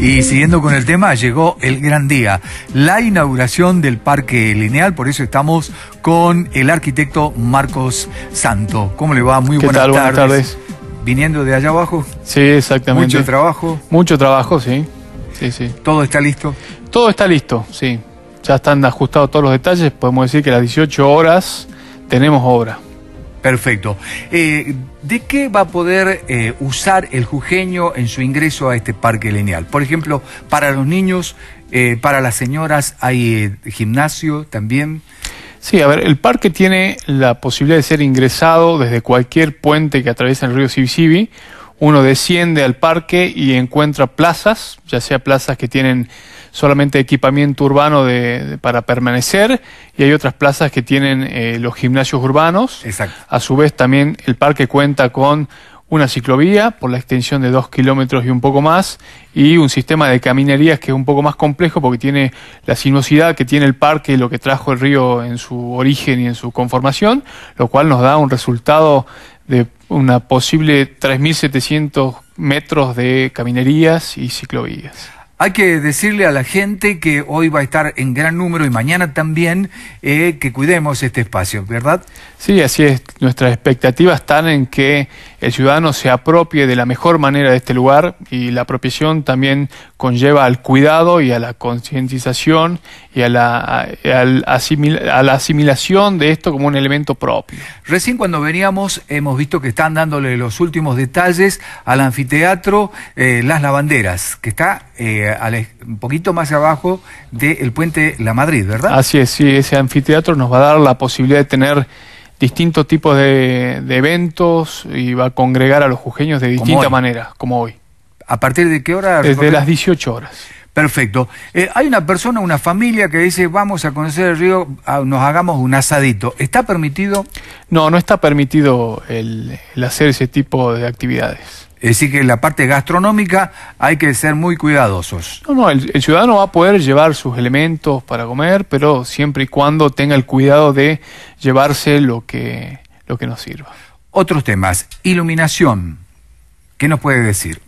Y siguiendo con el tema, llegó el gran día, la inauguración del Parque Lineal, por eso estamos con el arquitecto Marcos Santo. ¿Cómo le va? Muy buenas, Tardes. buenas tardes. ¿Viniendo de allá abajo? Sí, exactamente. ¿Mucho trabajo? Mucho trabajo, sí. sí, sí. ¿Todo está listo? Todo está listo, sí. Ya están ajustados todos los detalles, podemos decir que a las 18 horas tenemos obra. Perfecto. Eh, ¿De qué va a poder eh, usar el jujeño en su ingreso a este parque lineal? Por ejemplo, para los niños, eh, para las señoras, hay gimnasio también. Sí, a ver, el parque tiene la posibilidad de ser ingresado desde cualquier puente que atraviesa el río Sibisibi. Uno desciende al parque y encuentra plazas, ya sea plazas que tienen solamente equipamiento urbano para permanecer y hay otras plazas que tienen eh, los gimnasios urbanos. Exacto. A su vez también el parque cuenta con una ciclovía por la extensión de dos kilómetros y un poco más y un sistema de caminerías que es un poco más complejo porque tiene la sinuosidad que tiene el parque y lo que trajo el río en su origen y en su conformación, lo cual nos da un resultado de una posible 3.700 metros de caminerías y ciclovías. Hay que decirle a la gente que hoy va a estar en gran número y mañana también eh, que cuidemos este espacio, ¿verdad? Sí, así es. Nuestras expectativas están en que el ciudadano se apropie de la mejor manera de este lugar y la apropiación también conlleva al cuidado y a la concientización y a la, la asimilación de esto como un elemento propio. Recién cuando veníamos hemos visto que están dándole los últimos detalles al anfiteatro eh, Las Lavanderas, que está... Eh, un poquito más abajo del puente La Madrid, ¿verdad? Así es, sí, ese anfiteatro nos va a dar la posibilidad de tener distintos tipos de, eventos y va a congregar a los jujeños de distintas manera como hoy. ¿A partir de qué hora? Desde las 18 horas. Perfecto. Eh, hay una persona, una familia que dice, vamos a conocer el río, nos hagamos un asadito. ¿Está permitido? No, no está permitido el, hacer ese tipo de actividades. Es decir, que en la parte gastronómica hay que ser muy cuidadosos. No, no, el, ciudadano va a poder llevar sus elementos para comer, pero siempre y cuando tenga el cuidado de llevarse lo que, lo que nos sirva. Otros temas. Iluminación. ¿Qué nos puede decir?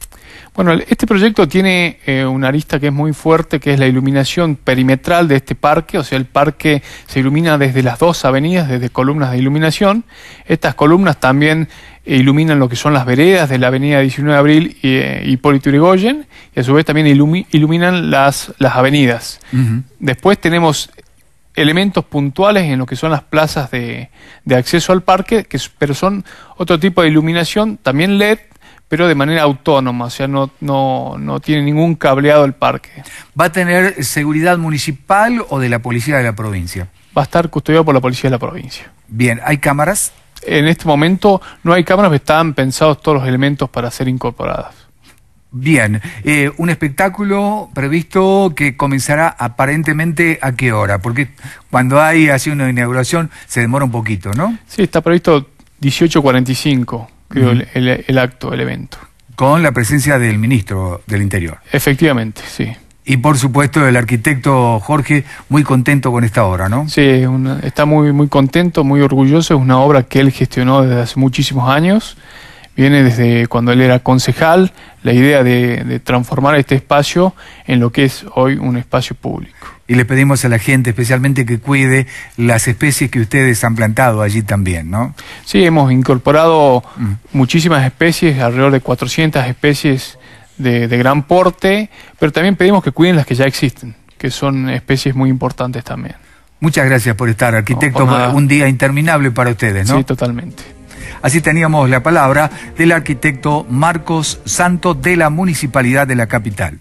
Bueno, este proyecto tiene eh, una arista que es muy fuerte, que es la iluminación perimetral de este parque, o sea, el parque se ilumina desde las dos avenidas, desde columnas de iluminación. Estas columnas también eh, iluminan lo que son las veredas de la avenida 19 de abril y eh, Hipólito y a su vez también iluminan las, las avenidas. Después tenemos elementos puntuales en lo que son las plazas de, de acceso al parque, que, pero son otro tipo de iluminación, también LED, pero de manera autónoma, o sea, no, no, tiene ningún cableado el parque. ¿Va a tener seguridad municipal o de la policía de la provincia? Va a estar custodiado por la policía de la provincia. Bien, ¿hay cámaras? En este momento no hay cámaras, están pensados todos los elementos para ser incorporadas. Bien, eh, un espectáculo previsto que comenzará aparentemente a qué hora, porque cuando hay así una inauguración se demora un poquito, ¿no? Sí, está previsto 18.45 el, acto, el evento. Con la presencia del ministro del Interior. Efectivamente, sí. Y por supuesto el arquitecto Jorge, muy contento con esta obra, ¿no? Sí, está muy, muy contento, muy orgulloso. Es una obra que él gestionó desde hace muchísimos años viene desde cuando él era concejal, la idea de, transformar este espacio en lo que es hoy un espacio público. Y le pedimos a la gente especialmente que cuide las especies que ustedes han plantado allí también, ¿no? Sí, hemos incorporado mm. muchísimas especies, alrededor de 400 especies de, gran porte, pero también pedimos que cuiden las que ya existen, que son especies muy importantes también. Muchas gracias por estar, arquitecto. un día interminable para ustedes, ¿no? Sí, totalmente. Así teníamos la palabra del arquitecto Marcos Santo de la Municipalidad de la Capital.